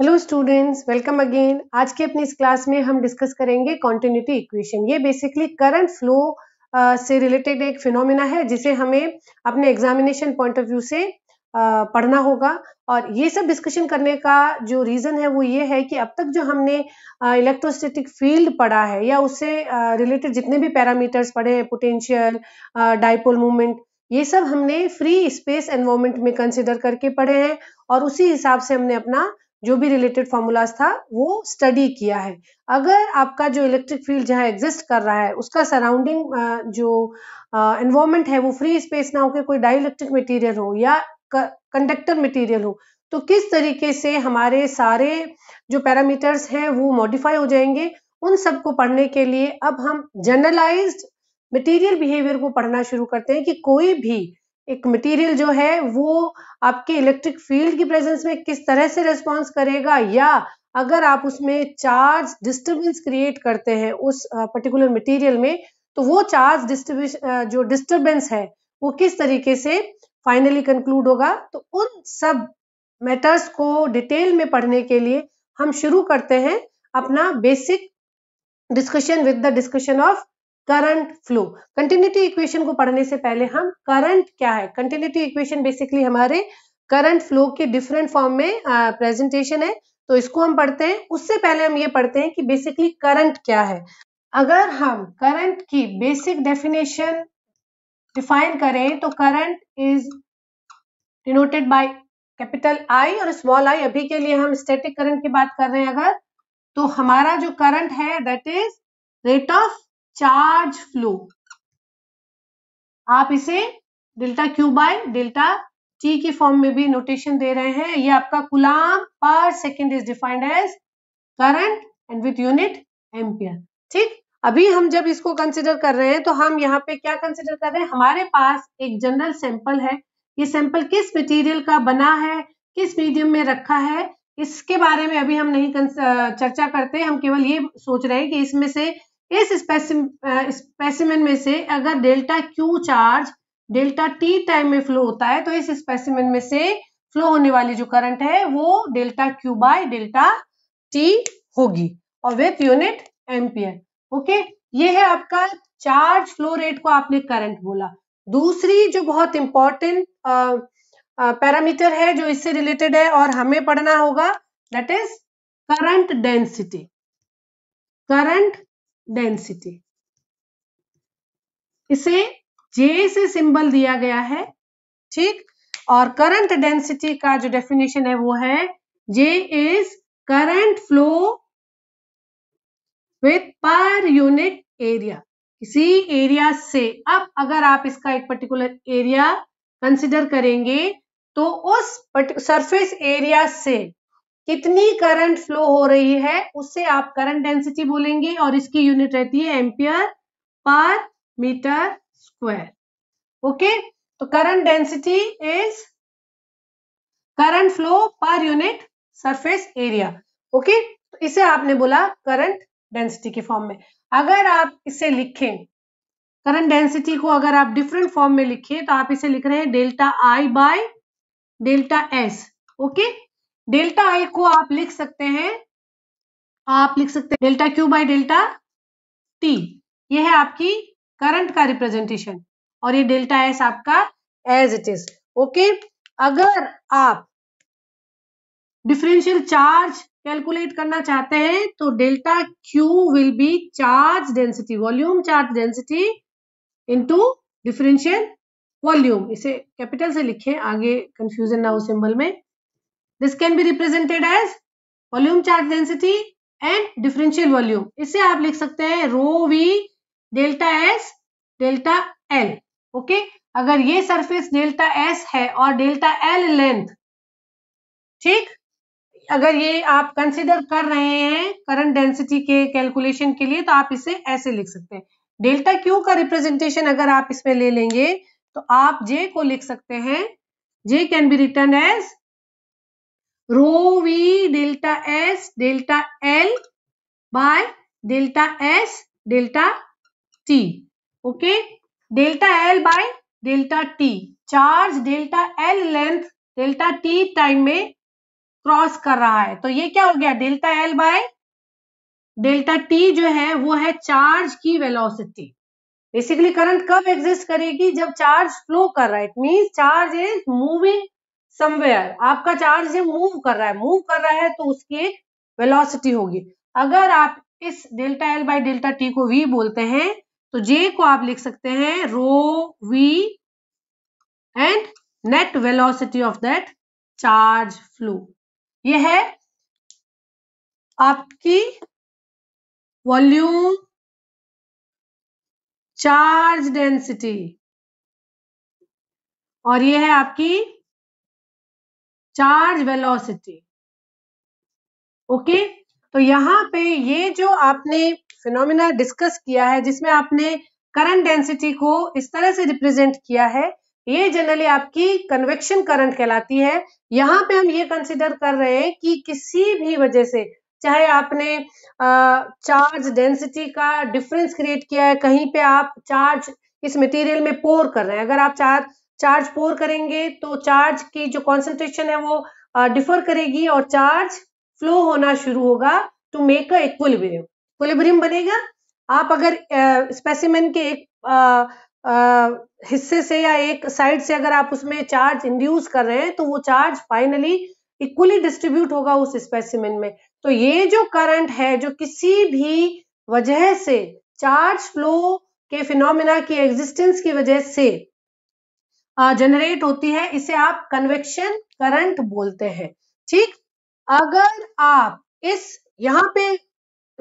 Hello students welcome again आज के अपनी इस क्लास में हम डिस्कस करेंगे कॉन्टिन्यूटी इक्वेशन ये बेसिकली करंट फ्लो से रिलेटेड एक फिनोमिना है जिसे हमें अपने एग्जामिनेशन पॉइंट ऑफ व्यू से uh, पढ़ना होगा और ये सब डिस्कशन करने का जो रीज़न है वो ये है कि अब तक जो हमने इलेक्ट्रोस्टेटिक uh, फील्ड पढ़ा है या उससे रिलेटेड uh, जितने भी पैरामीटर्स पढ़े हैं पोटेंशियल डाइपोल मूवमेंट ये सब हमने फ्री स्पेस एनवायरमेंट में कंसिडर करके पढ़े हैं और उसी हिसाब से हमने अपना जो भी रिलेटेड फॉर्मूलाज था वो स्टडी किया है अगर आपका जो इलेक्ट्रिक फील्ड जहाँ एग्जिस्ट कर रहा है उसका सराउंडिंग जो एनवायरमेंट है वो फ्री स्पेस ना होकर कोई डाइलेक्ट्रिक मटेरियल हो या कंडक्टर मटेरियल हो तो किस तरीके से हमारे सारे जो पैरामीटर्स हैं वो मॉडिफाई हो जाएंगे उन सब को पढ़ने के लिए अब हम जनरलाइज्ड मटेरियल बिहेवियर को पढ़ना शुरू करते हैं कि कोई भी एक मटेरियल जो है वो आपके इलेक्ट्रिक फील्ड की प्रेजेंस में किस तरह से रेस्पॉन्स करेगा या अगर आप उसमें चार्ज डिस्टर्बेंस क्रिएट करते हैं उस पर्टिकुलर मटेरियल में तो वो चार्ज डिस्ट्रीब्यूशन जो डिस्टर्बेंस है वो किस तरीके से फाइनली कंक्लूड होगा तो उन सब मैटर्स को डिटेल में पढ़ने के लिए हम शुरू करते हैं अपना basic discussion with the discussion of current flow continuity equation को पढ़ने से पहले हम करंट क्या है कंटिन्यूटी इक्वेशन बेसिकली हमारे करंट फ्लो के डिफरेंट फॉर्म में प्रेजेंटेशन है तो इसको हम पढ़ते हैं उससे पहले हम ये पढ़ते हैं कि बेसिकली करंट क्या है अगर हम करंट की बेसिक डेफिनेशन डिफाइन करें तो current is denoted by capital I और स्मॉल आई अभी के लिए हम स्टैटिक करंट की बात कर रहे हैं अगर तो हमारा जो करंट है that is rate of charge flow आप इसे delta Q by delta T की फॉर्म में भी नोटेशन दे रहे हैं ये आपका coulomb per second is defined as current and with unit ampere ठीक अभी हम जब इसको कंसिडर कर रहे हैं तो हम यहाँ पे क्या कंसिडर कर रहे हैं हमारे पास एक जनरल सैंपल है ये सैंपल किस मटेरियल का बना है किस मीडियम में रखा है इसके बारे में अभी हम नहीं चर्चा करते हम केवल ये सोच रहे हैं कि इसमें से इस स्पेसिमेन में से अगर delta Q charge delta T time में फ्लो होता है तो इस स्पेसिमेन में से फ्लो होने वाली जो करंट है वो delta Q by delta T होगी और विथ यूनिट एम्पियर ओके ये है आपका चार्ज फ्लो रेट को आपने करंट बोला दूसरी जो बहुत इंपॉर्टेंट पैरामीटर है जो इससे रिलेटेड है और हमें पढ़ना होगा that is current density current density इसे जे से सिंबल दिया गया है ठीक और करंट डेंसिटी का जो डेफिनेशन है वो है J is current flow with per unit area इसी एरिया से अब अगर आप इसका एक पर्टिकुलर एरिया कंसिडर करेंगे तो उस सरफेस एरिया से कितनी करंट फ्लो हो रही है उससे आप करंट डेंसिटी बोलेंगे और इसकी यूनिट रहती है ampere per meter square okay तो current density is current flow per unit surface area okay तो इसे आपने बोला करंट डेंसिटी के फॉर्म में अगर आप इसे लिखें करंट डेंसिटी को अगर आप डिफरेंट फॉर्म में लिखें तो आप इसे लिख रहे हैं delta I by delta S okay delta I को आप लिख सकते हैं आप लिख सकते हैं delta Q by delta T ये है आपकी करंट का रिप्रेजेंटेशन और ये डेल्टा एस आपका एज इट इज ओके अगर आप डिफरेंशियल चार्ज कैलकुलेट करना चाहते हैं तो delta Q will be charge density volume charge density into differential volume इसे कैपिटल से लिखें आगे कंफ्यूजन ना हो सिंबल में this can be represented as volume charge density and differential volume इसे आप लिख सकते हैं rho V delta S delta L okay अगर ये सरफेस डेल्टा एस है और डेल्टा एल लेंथ ठीक अगर ये आप कंसिडर कर रहे हैं करंट डेंसिटी के कैलकुलेशन के लिए तो आप इसे ऐसे लिख सकते हैं डेल्टा क्यू का रिप्रेजेंटेशन अगर आप इसमें ले लेंगे तो आप जे को लिख सकते हैं J can be written as rho V delta S delta L by delta S delta T okay delta L by delta T charge delta L length delta T time में क्रॉस कर रहा है तो ये क्या हो गया delta L by delta T जो है वो है चार्ज की वेलोसिटी बेसिकली करंट कब एग्जिस्ट करेगी जब चार्ज फ्लो कर रहा है it mean charge is moving somewhere आपका चार्ज है मूव कर रहा है मूव कर रहा है तो उसकी वेलोसिटी होगी अगर आप इस delta L by delta T को वी बोलते हैं तो जे को आप लिख सकते हैं rho V and net velocity of that charge flow ये है आपकी वॉल्यूम चार्ज डेंसिटी और ये है आपकी चार्ज वेलोसिटी ओके तो यहाँ पे ये जो आपने फिनोमिना डिस्कस किया है जिसमें आपने करंट डेंसिटी को इस तरह से रिप्रेजेंट किया है ये जनरली आपकी कन्वेक्शन करंट कहलाती है यहाँ पे हम ये कंसिडर कर रहे हैं कि किसी भी वजह से चाहे आपने चार्ज डेंसिटी का डिफरेंस क्रिएट किया है कहीं पे आप चार्ज इस मटेरियल में पोर कर रहे हैं अगर आप चार्ज चार्ज पोर करेंगे तो चार्ज की जो कॉन्सेंट्रेशन है वो डिफर करेगी और चार्ज फ्लो होना शुरू होगा टू मेक अ इक्विलिब्रियम बनेगा आप अगर स्पेसिमेन के एक आ, आ, हिस्से से या एक साइड से अगर आप उसमें चार्ज इंड्यूस कर रहे हैं तो वो चार्ज फाइनली इक्वली डिस्ट्रीब्यूट होगा उस स्पेसिमेन में तो ये जो करंट है जो किसी भी वजह से चार्ज फ्लो के फिनोमिना की एग्जिस्टेंस की वजह से जनरेट होती है इसे आप कन्वेक्शन करंट बोलते हैं ठीक अगर आप इस यहाँ पे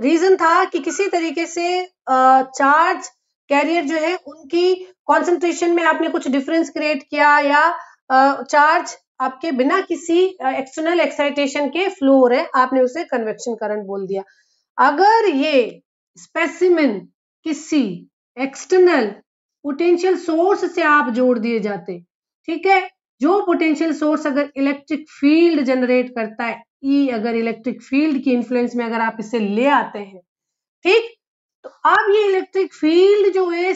रीजन था कि किसी तरीके से चार्ज कैरियर जो है उनकी कंसंट्रेशन में आपने कुछ डिफरेंस क्रिएट किया या चार्ज आपके बिना किसी एक्सटर्नल एक्साइटेशन के फ्लो हो रहे आपने उसे कन्वेक्शन करंट बोल दिया अगर ये स्पेसिमिन किसी एक्सटर्नल पोटेंशियल सोर्स से आप जोड़ दिए जाते ठीक है जो पोटेंशियल सोर्स अगर इलेक्ट्रिक फील्ड जनरेट करता है ई e अगर इलेक्ट्रिक फील्ड की इन्फ्लुएंस में अगर आप इसे ले आते हैं ठीक तो अब ये इलेक्ट्रिक फील्ड जो है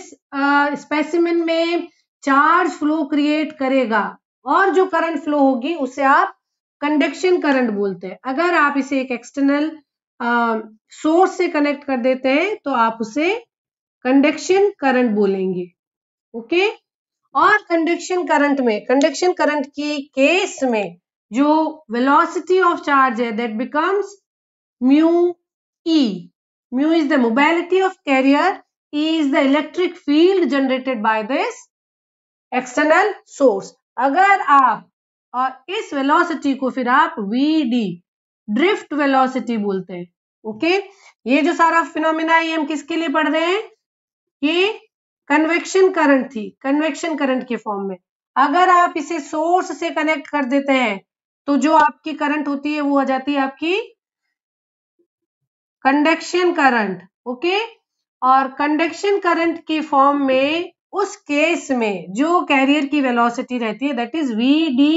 स्पेसिमेन में चार्ज फ्लो क्रिएट करेगा और जो करंट फ्लो होगी उसे आप कंडक्शन करंट बोलते हैं अगर आप इसे एक एक्सटर्नल सोर्स से कनेक्ट कर देते हैं तो आप उसे कंडक्शन करंट बोलेंगे ओके और कंडक्शन करंट में कंडक्शन करंट की केस में जो वेलोसिटी ऑफ चार्ज है that becomes mu E mu is the mobility of carrier E is the electric field generated by this external source अगर आप और इस वेलोसिटी को फिर आप वी डी ड्रिफ्ट वेलोसिटी बोलते हैं ओके okay? ये जो सारा फिनोमिना है ये हम किसके लिए पढ़ रहे हैं ये कन्वेक्शन करंट थी कन्वेक्शन करंट के फॉर्म में अगर आप इसे सोर्स से कनेक्ट कर देते हैं तो जो आपकी करंट होती है वो आ जाती है आपकी कंडक्शन करंट ओके और कंडक्शन करंट के फॉर्म में उस केस में जो कैरियर की वेलोसिटी रहती है that is V D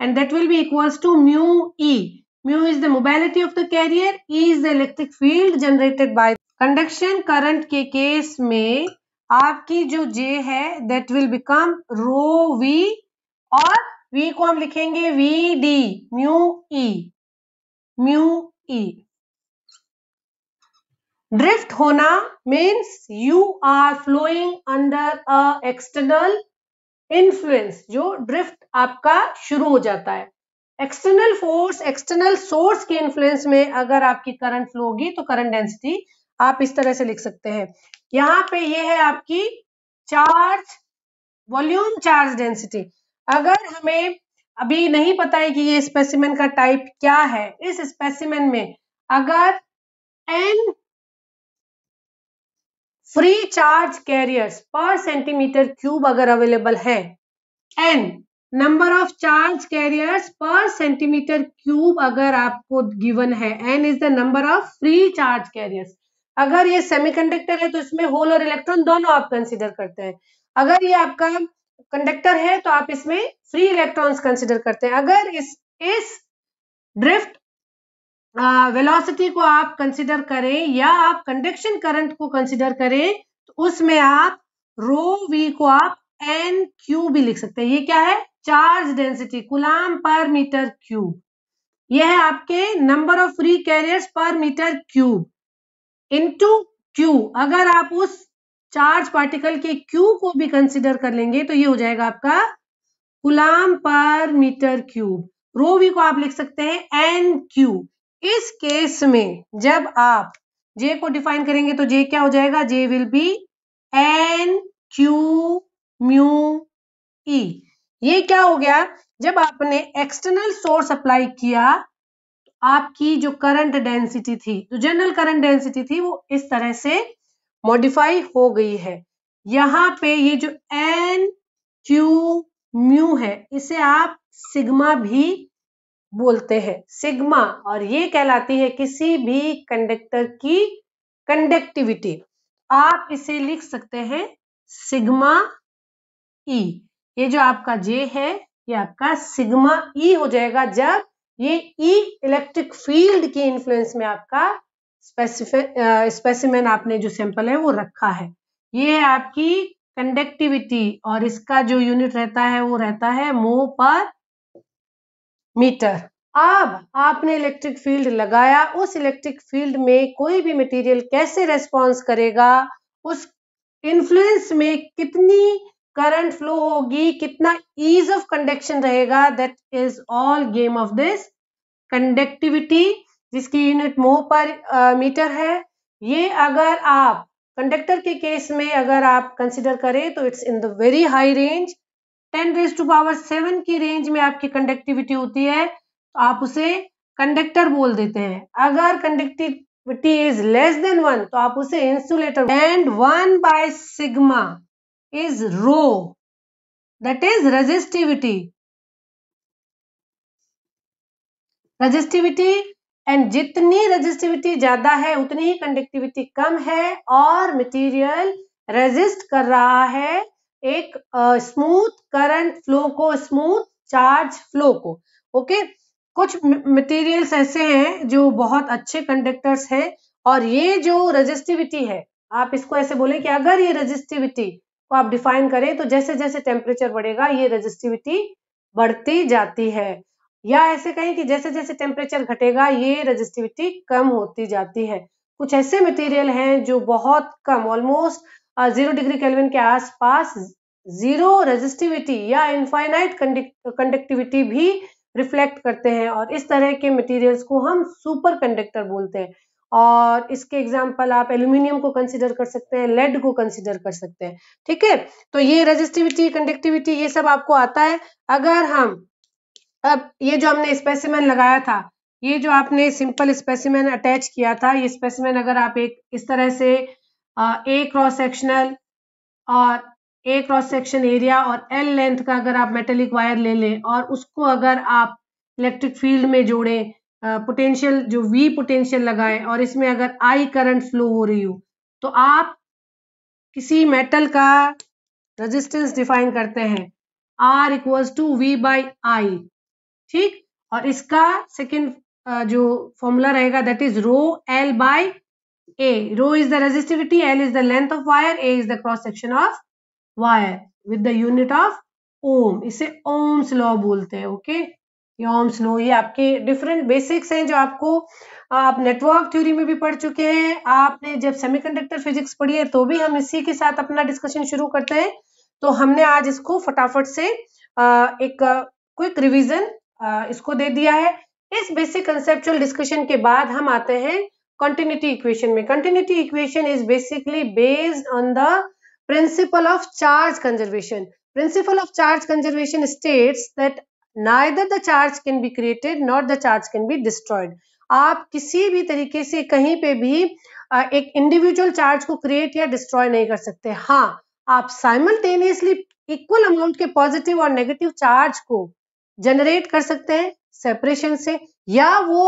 and that will be equals to mu E mu is the mobility of the carrier E is the electric field generated by conduction current के case में आपकी जो J है that will become rho V और V को हम लिखेंगे V D mu E mu E drift होना means you are flowing under a external influence जो ड्रिफ्ट आपका शुरू हो जाता है एक्सटर्नल फोर्स एक्सटर्नल सोर्स के इन्फ्लुएंस में अगर आपकी करंट फ्लो होगी तो करंट डेंसिटी आप इस तरह से लिख सकते हैं यहाँ पे ये है आपकी चार्ज वॉल्यूम चार्ज डेंसिटी अगर हमें अभी नहीं पता है कि ये स्पेसिमेन का टाइप क्या है इस स्पेसिमेन में अगर N free charge carriers per centimetre cube अगर अवेलेबल है N number of charge carriers per centimetre cube अगर आपको गिवन है N is the number of free charge carriers अगर ये सेमीकंडक्टर है तो इसमें होल और इलेक्ट्रॉन दोनों आप कंसिडर करते हैं अगर ये आपका कंडक्टर है तो आप इसमें फ्री इलेक्ट्रॉन्स कंसिडर करते हैं अगर इस इस ड्रिफ्ट वेलोसिटी को आप कंसिडर करें या आप कंडक्शन करंट को कंसिडर करें तो उसमें आप रो वी को आप एन क्यू भी लिख सकते हैं ये क्या है चार्ज डेंसिटी गुलाम पर मीटर क्यूब यह है आपके number of free carriers per metre cube into Q अगर आप उस चार्ज पार्टिकल के क्यू को भी कंसिडर कर लेंगे तो ये हो जाएगा आपका गुलाम पर मीटर क्यूब रो वी को आप लिख सकते हैं एन क्यू इस केस में जब आप जे को डिफाइन करेंगे तो जे क्या हो जाएगा J will be N Q mu E ये क्या हो गया जब आपने एक्सटर्नल सोर्स अप्लाई किया आपकी जो करंट डेंसिटी थी जो जनरल करंट डेंसिटी थी वो इस तरह से मॉडिफाई हो गई है यहाँ पे ये जो एन क्यू म्यू है इसे आप सिग्मा भी बोलते हैं सिग्मा और ये कहलाती है किसी भी कंडक्टर की कंडक्टिविटी आप इसे लिख सकते हैं सिग्मा ई e। ये जो आपका जे है ये आपका सिग्मा ई e हो जाएगा जब ये ई इलेक्ट्रिक फील्ड के इन्फ्लुएंस में आपका स्पेसिमेन आपने जो सैंपल है वो रखा है ये है आपकी कंडक्टिविटी और इसका जो यूनिट रहता है वो रहता है मो पर मीटर अब आपने इलेक्ट्रिक फील्ड लगाया उस इलेक्ट्रिक फील्ड में कोई भी मटेरियल कैसे रेस्पॉन्स करेगा उस इन्फ्लुएंस में कितनी करंट फ्लो होगी कितना ईज ऑफ कंडक्शन रहेगा that is all game of this conductivity जिसकी यूनिट मोह पर मीटर है ये अगर आप कंडक्टर के केस में अगर आप कंसिडर करें तो it's in the very high range ten raise to power seven की रेंज में आपकी कंडक्टिविटी होती है तो आप उसे कंडक्टर बोल देते हैं अगर conductivity is less than one तो आप उसे insulator and one by sigma is rho that is resistivity. Resistivity and जितनी रजिस्टिविटी ज्यादा है उतनी ही कंडक्टिविटी कम है और मटेरियल रेजिस्ट कर रहा है एक स्मूथ करंट फ्लो को स्मूथ चार्ज फ्लो को ओके okay? कुछ मटेरियल्स ऐसे हैं जो बहुत अच्छे कंडक्टर्स हैं और ये जो रजिस्टिविटी है आप इसको ऐसे बोले कि अगर ये रजिस्टिविटी आप डिफाइन करें तो जैसे जैसे टेम्परेचर बढ़ेगा ये रजिस्टिविटी बढ़ती जाती है या ऐसे कहें कि जैसे जैसे टेम्परेचर घटेगा ये रजिस्टिविटी कम होती जाती है कुछ ऐसे मटेरियल हैं जो बहुत कम ऑलमोस्ट जीरो डिग्री केल्विन के आसपास जीरो रजिस्टिविटी या इनफाइनाइट कंडक्टिविटी भी रिफ्लेक्ट करते हैं और इस तरह के मटेरियल्स को हम सुपर कंडक्टर बोलते हैं और इसके एग्जाम्पल आप एल्यूमिनियम को कंसिडर कर सकते हैं लेड को कंसिडर कर सकते हैं ठीक है तो ये रेजिस्टिविटी कंडक्टिविटी ये सब आपको आता है अगर हम अब ये जो हमने स्पेसिमेन लगाया था ये जो आपने सिंपल स्पेसिमेन अटैच किया था ये स्पेसिमेन अगर आप एक इस तरह से ए क्रॉस सेक्शनल और ए क्रॉस सेक्शन एरिया और एल लेंथ का अगर आप मेटेलिक वायर ले लें और उसको अगर आप इलेक्ट्रिक फील्ड में जोड़ें पोटेंशियल जो वी पोटेंशियल लगाएं और इसमें अगर आई करंट फ्लो हो रही हो तो आप किसी मेटल का रेजिस्टेंस डिफाइन करते हैं R equals to V by I ठीक और इसका सेकेंड जो फॉर्मूला रहेगा that is rho L by A rho is the resistivity L is the length of wire A is the cross section of wire with the unit of ohm इसे Ohm's law बोलते हैं okay okay? योम्स no ये आपके different basics हैं जो आपको आप network theory में भी पढ़ चुके हैं आपने जब सेमीकंडक्टर फिजिक्स पढ़ी है तो भी हम इसी के साथ अपना डिस्कशन शुरू करते हैं तो हमने आज इसको फटाफट से एक क्विक रिवीजन इसको दे दिया है इस बेसिक कंसेप्चुअल डिस्कशन के बाद हम आते हैं कंटिन्यूटी इक्वेशन में continuity equation is basically based on the principle of charge conservation principle of charge conservation states that neither the charge can be created nor the charge can be destroyed आप किसी भी तरीके से कहीं पे भी एक इंडिविजुअल चार्ज को क्रिएट या डिस्ट्रॉय नहीं कर सकते हाँ आप साइमल्टेनियसली इक्वल अमाउंट के पॉजिटिव और नेगेटिव चार्ज को जनरेट कर सकते हैं सेपरेशन से या वो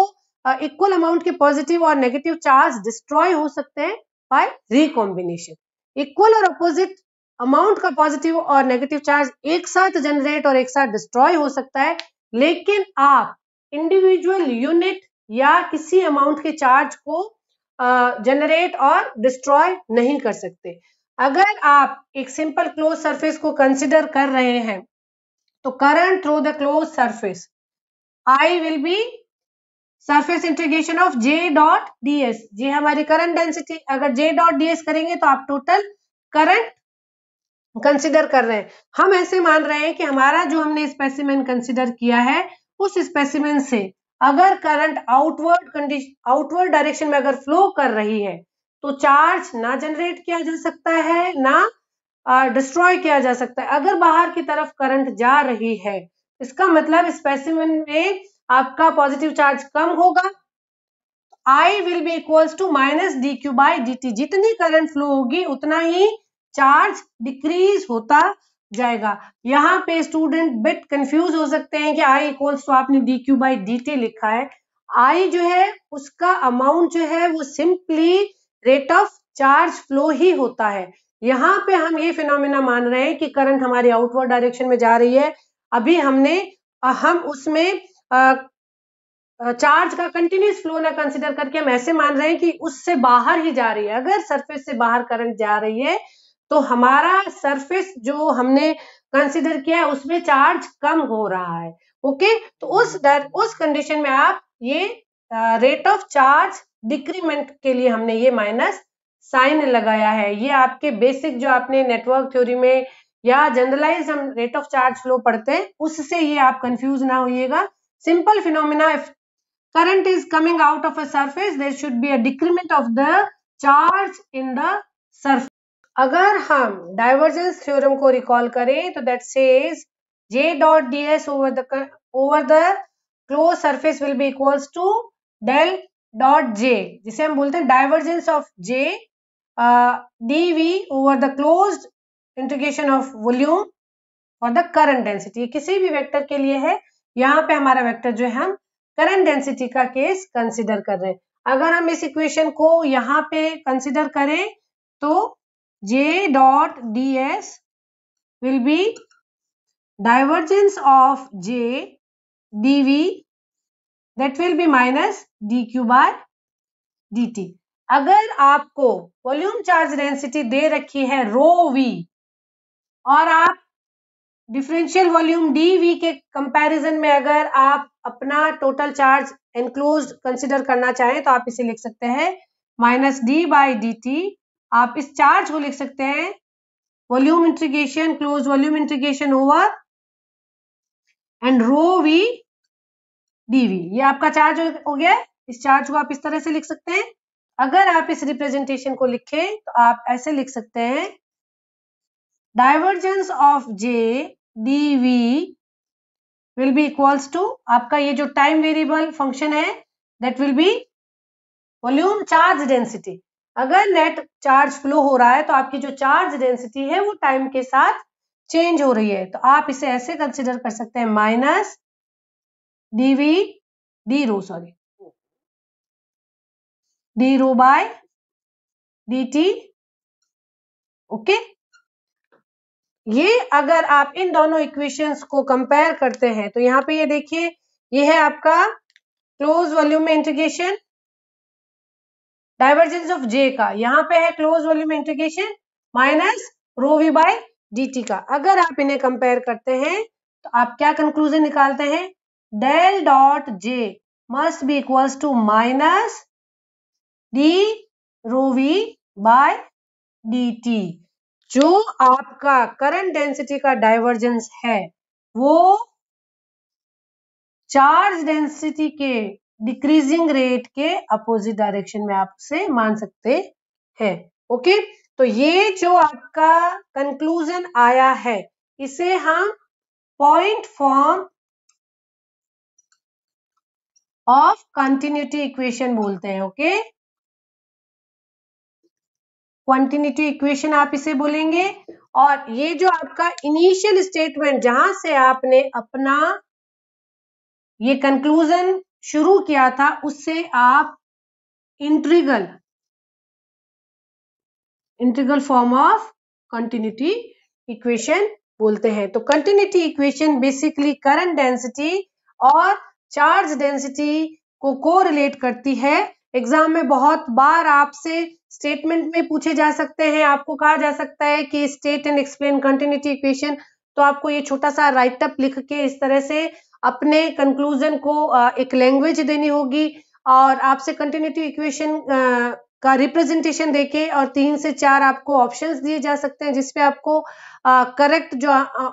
इक्वल अमाउंट के पॉजिटिव और नेगेटिव चार्ज डिस्ट्रॉय हो सकते हैं बाय रिकॉम्बिनेशन इक्वल और अपोजिट अमाउंट का पॉजिटिव और नेगेटिव चार्ज एक साथ जनरेट और एक साथ डिस्ट्रॉय हो सकता है लेकिन आप इंडिविजुअल यूनिट या किसी अमाउंट के चार्ज को जनरेट और डिस्ट्रॉय नहीं कर सकते अगर आप एक सिंपल क्लोज सरफेस को कंसिडर कर रहे हैं तो current through the close surface I will be surface integration of J dot D S ये हमारी करंट डेंसिटी अगर जे डॉट डी एस करेंगे तो आप टोटल करंट कंसिडर कर रहे हैं हम ऐसे मान रहे हैं कि हमारा जो हमने स्पेसिमेन कंसिडर किया है उस स्पेसिमेन से अगर current outward condition outward direction में अगर फ्लो कर रही है तो चार्ज ना जनरेट किया जा सकता है ना डिस्ट्रॉय किया जा सकता है अगर बाहर की तरफ करंट जा रही है इसका मतलब स्पेसिमेन में आपका पॉजिटिव चार्ज कम होगा I will be equals to minus D Q by D T जितनी करंट फ्लो होगी उतना ही चार्ज डिक्रीज होता जाएगा यहाँ पे स्टूडेंट बिट कंफ्यूज हो सकते हैं कि आई इक्वल्स तो आपने D Q by D T लिखा है आई जो है उसका अमाउंट जो है वो simply rate of charge flow ही होता है यहाँ पे हम ये फिनोमिना मान रहे हैं कि करंट हमारी आउटवर्ड डायरेक्शन में जा रही है अभी हमने हम उसमें चार्ज का कंटिन्यूस फ्लो ना कंसिडर करके हम ऐसे मान रहे हैं कि उससे बाहर ही जा रही है अगर सरफेस से बाहर करंट जा रही है तो हमारा सरफेस जो हमने कंसिडर किया है उसमें चार्ज कम हो रहा है ओके तो उस दर उस कंडीशन में आप ये रेट ऑफ चार्ज डिक्रीमेंट के लिए हमने ये माइनस साइन लगाया है ये आपके बेसिक जो आपने नेटवर्क थ्योरी में या जनरलाइज हम रेट ऑफ चार्ज फ्लो पढ़ते हैं उससे ये आप कंफ्यूज ना होइएगा simple phenomena if current is coming out of a surface there should be a decrement of the charge in the surface अगर हम डाइवर्जेंस थ्योरम को रिकॉल करें तो that says J dot D S over the over the close surface will be equals to del dot J जिसे हम बोलते हैं divergence of J D V over the close integration of volume और the current density किसी भी vector के लिए है यहाँ पे हमारा वेक्टर जो है हम करंट डेंसिटी का केस कंसिडर कर रहे हैं अगर हम इस इक्वेशन को यहाँ पे कंसिडर करें तो J dot ds will be divergence of J dv that will be minus dq by dt. अगर आपको वॉल्यूम चार्ज डेंसिटी दे रखी है रो वी और आप डिफरेंशियल वॉल्यूम डी वी के कंपैरिजन में अगर आप अपना टोटल चार्ज एनक्लोज कंसिडर करना चाहें तो आप इसे लिख सकते हैं minus D by D T आप इस चार्ज को लिख सकते हैं volume integration close volume integration over and rho V D V ये आपका चार्ज हो गया इस चार्ज को आप इस तरह से लिख सकते हैं अगर आप इस रिप्रेजेंटेशन को लिखें तो आप ऐसे लिख सकते हैं divergence of J D V will be equals to आपका ये जो टाइम वेरिएबल फंक्शन है that will be volume charge density अगर नेट चार्ज फ्लो हो रहा है तो आपकी जो चार्ज डेंसिटी है वो टाइम के साथ चेंज हो रही है तो आप इसे ऐसे कंसिडर कर सकते हैं minus D V D rho sorry D rho by D T okay ये अगर आप इन दोनों इक्वेशंस को कंपेयर करते हैं तो यहाँ पे ये देखिए ये है आपका क्लोज वॉल्यूम में इंटीग्रेशन डाइवर्जेंस ऑफ जे का यहाँ पे है close volume integration minus rho V by D का अगर आप इन्हें कंपेयर करते हैं तो आप क्या कंक्लूजन निकालते हैं del dot J must be equals to minus D rho V by D जो आपका करंट डेंसिटी का डाइवर्जेंस है वो चार्ज डेंसिटी के डिक्रीजिंग रेट के अपोजिट डायरेक्शन में आप उसे मान सकते हैं ओके तो ये जो आपका कंक्लूजन आया है इसे हम point form of continuity equation बोलते हैं ओके कंटिन्यूटी इक्वेशन आप इसे बोलेंगे और ये जो आपका इनिशियल स्टेटमेंट जहां से आपने अपना ये कंक्लूजन शुरू किया था उससे आप integral integral form of continuity equation बोलते हैं तो कंटिन्यूटी इक्वेशन बेसिकली करंट डेंसिटी और चार्ज डेंसिटी को कोरिलेट करती है एग्जाम में बहुत बार आपसे स्टेटमेंट में पूछे जा सकते हैं आपको कहा जा सकता है कि state and explain continuity equation तो आपको ये छोटा सा राइटअप लिख के इस तरह से अपने कंक्लूजन को एक लैंग्वेज देनी होगी और आपसे कंटिन्यूटी इक्वेशन का रिप्रेजेंटेशन देके और तीन से चार आपको ऑप्शंस दिए जा सकते हैं जिसपे आपको करेक्ट जो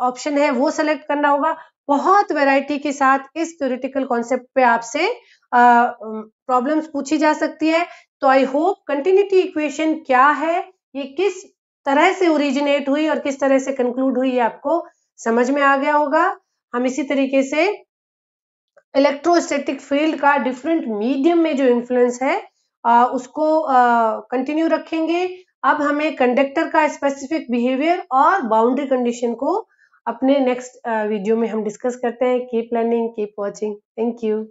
ऑप्शन है वो सेलेक्ट करना होगा बहुत वैरायटी के साथ इस थ्योरिटिकल कॉन्सेप्ट पे आपसे प्रॉब्लम्स पूछी जा सकती है तो आई होप कंटिन्यूटी इक्वेशन क्या है ये किस तरह से ओरिजिनेट हुई और किस तरह से कंक्लूड हुई ये आपको समझ में आ गया होगा हम इसी तरीके से इलेक्ट्रोस्टैटिक फील्ड का डिफरेंट मीडियम में जो इन्फ्लुएंस है आ, उसको कंटिन्यू रखेंगे अब हमें कंडक्टर का स्पेसिफिक बिहेवियर और बाउंड्री कंडीशन को अपने नेक्स्ट वीडियो में हम डिस्कस करते हैं keep learning keep watching thank you